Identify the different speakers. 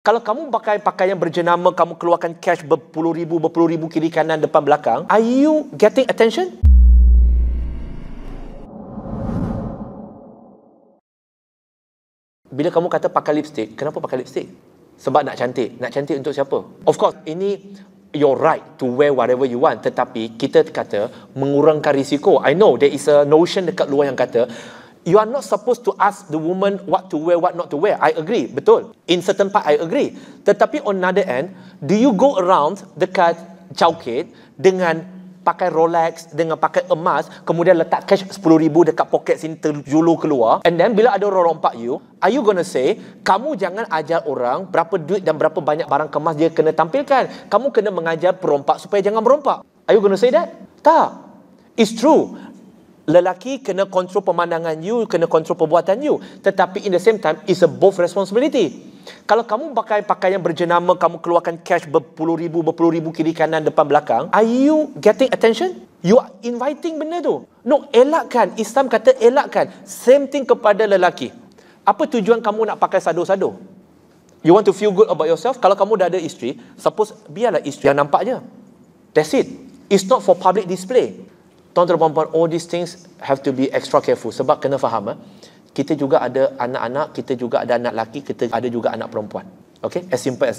Speaker 1: Kalau kamu pakai pakaian berjenama, kamu keluarkan cash berpuluh ribu, berpuluh ribu kiri kanan depan belakang, are you getting attention? Bila kamu kata pakai lipstick, kenapa pakai lipstick? Sebab nak cantik. Nak cantik untuk siapa? Of course, ini your right to wear whatever you want. Tetapi kita kata mengurangkan risiko. I know there is a notion dekat luar yang kata You are not supposed to ask the woman what to wear, what not to wear. I agree, betul. In certain part, I agree. Tetapi on another end, do you go around dekat cawkit dengan pakai Rolex, dengan pakai emas, kemudian letak cash RM10,000 dekat poket sini terjulur keluar. And then bila ada orang rompak you, are you gonna say, kamu jangan ajar orang berapa duit dan berapa banyak barang kemas dia kena tampilkan. Kamu kena mengajar perompak supaya jangan merompak. Are you gonna say that? Tak. It's true lelaki kena kontrol pemandangan you, kena kontrol perbuatan you. Tetapi in the same time, it's a both responsibility. Kalau kamu pakai pakaian berjenama, kamu keluarkan cash berpuluh ribu, berpuluh ribu kiri kanan depan belakang, are you getting attention? You are inviting benda tu. No, elakkan. Islam kata elakkan. Same thing kepada lelaki. Apa tujuan kamu nak pakai sado-sado? You want to feel good about yourself? Kalau kamu dah ada isteri, suppose biarlah isteri yang nampaknya. That's it. It's not for public display. Tuan-tuan dan puan-puan, all these things have to be extra careful. Sebab kena faham, eh? kita juga ada anak-anak, kita juga ada anak lelaki, kita ada juga anak perempuan. Okay, as simple as that.